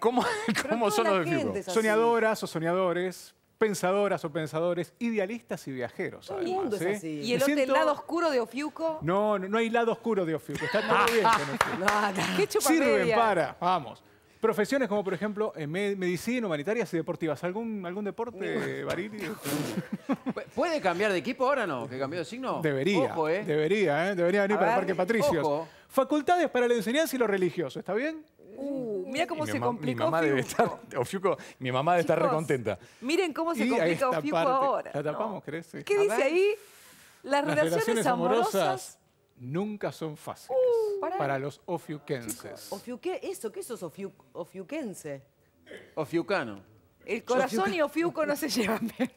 ¿Cómo, son los de Soñadoras o soñadores, pensadoras o pensadores, idealistas y viajeros. Todo mundo ¿Y el lado oscuro de Ofiuco? No, no, hay lado oscuro de Ofiuco. Está todo bien con Ofiuco. No, no. Sirven para, vamos. Profesiones como, por ejemplo, en eh, medicina, humanitarias y deportivas. ¿Algún, algún deporte, uh. Barili? ¿Puede cambiar de equipo ahora no? ¿Que cambió de signo? Debería. Ojo, ¿eh? Debería, ¿eh? Debería venir para el Parque Patricios. Facultades para la enseñanza y lo religioso, ¿está bien? Uh, mira cómo se complicó. Oh, mi mamá debe estar, mi mamá debe estar recontenta. Miren cómo se complica Ofiuco ahora. La tapamos, ¿crees? ¿Qué dice ahí? Las, relaciones, amorosas, nunca son fáciles uh, para, los ofiuquenses. Ofiuque, ¿Eso qué eso ofiu, ofiuquense? Ofiucano. El corazón y ofiuco no se llevan bien.